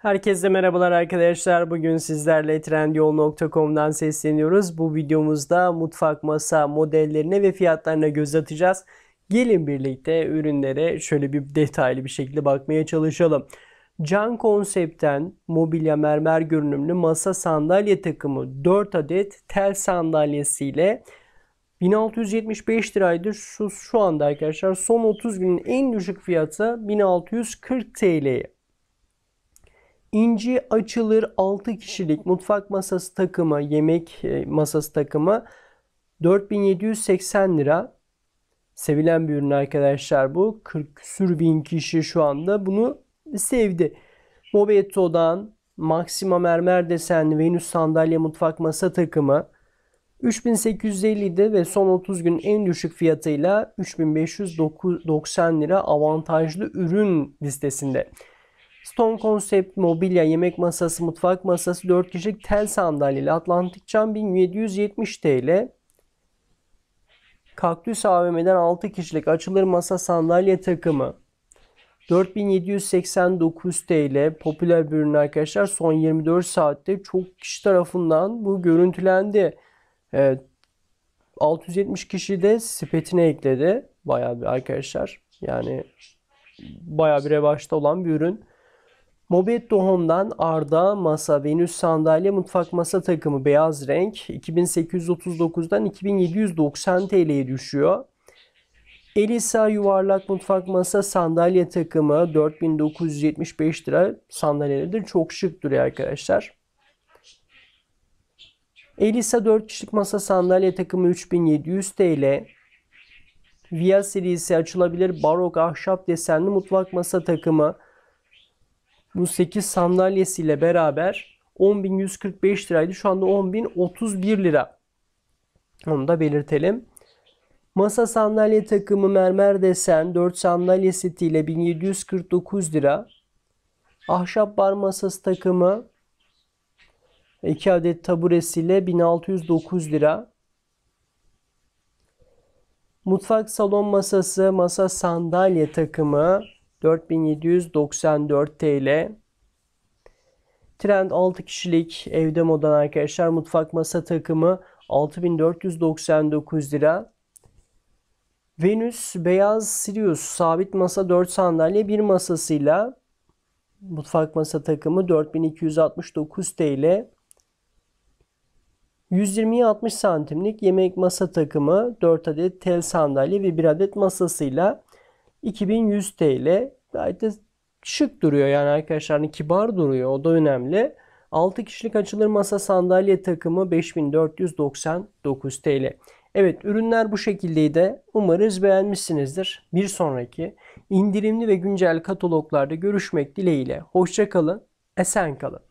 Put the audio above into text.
Herkese merhabalar arkadaşlar. Bugün sizlerle trendyol.com'dan sesleniyoruz. Bu videomuzda mutfak masa modellerine ve fiyatlarına göz atacağız. Gelin birlikte ürünlere şöyle bir detaylı bir şekilde bakmaya çalışalım. Can konseptten mobilya mermer görünümlü masa sandalye takımı 4 adet tel sandalyesiyle 1675 liraydı. Şu, şu anda arkadaşlar son 30 günün en düşük fiyatı 1640 TL'ye. İnci açılır 6 kişilik mutfak masası takımı, yemek e, masası takımı 4780 lira. Sevilen bir ürün arkadaşlar bu. 40 küsür bin kişi şu anda bunu sevdi. Mobeto'dan Maxima mermer desen Venüs sandalye mutfak masa takımı 3850'de ve son 30 gün en düşük fiyatıyla 3590 lira avantajlı ürün listesinde. Stone Concept mobilya, yemek masası, mutfak masası, 4 kişilik tel sandalyeli Atlantik Cam 1770 TL. Kaktüs AVM'den 6 kişilik açılır masa sandalye takımı 4789 TL popüler bir ürün arkadaşlar. Son 24 saatte çok kişi tarafından bu görüntülendi. Evet, 670 kişi de sepetine ekledi. Bayağı bir arkadaşlar yani bayağı bir revaçta olan bir ürün. Mobet Home'dan Arda masa, Venüs sandalye, mutfak masa takımı beyaz renk 2839'dan 2790 TL'ye düşüyor. Elisa yuvarlak mutfak masa sandalye takımı 4975 lira. Sandalyeleri de çok şık duruyor arkadaşlar. Elisa 4 kişilik masa sandalye takımı 3700 TL. Via serisi açılabilir barok ahşap desenli mutfak masa takımı bu 8 sandalyesiyle beraber 10.145 liraydı. Şu anda 10.031 lira. Onu da belirtelim. Masa sandalye takımı mermer desen 4 sandalye setiyle 1749 lira. Ahşap bar masası takımı 2 adet taburesiyle 1609 lira. Mutfak salon masası, masa sandalye takımı 4794 TL. Trend 6 kişilik evde modan arkadaşlar mutfak masa takımı 6499 lira. Venüs beyaz Sirius sabit masa 4 sandalye bir masasıyla mutfak masa takımı 4269 TL. 120'ye 60 santimlik yemek masa takımı 4 adet tel sandalye ve 1 adet masasıyla 2100 TL gayet de şık duruyor yani arkadaşlar hani kibar duruyor o da önemli. 6 kişilik açılır masa sandalye takımı 5499 TL. Evet ürünler bu şekildeydi. Umarız beğenmişsinizdir. Bir sonraki indirimli ve güncel kataloglarda görüşmek dileğiyle. Hoşçakalın, esen kalın.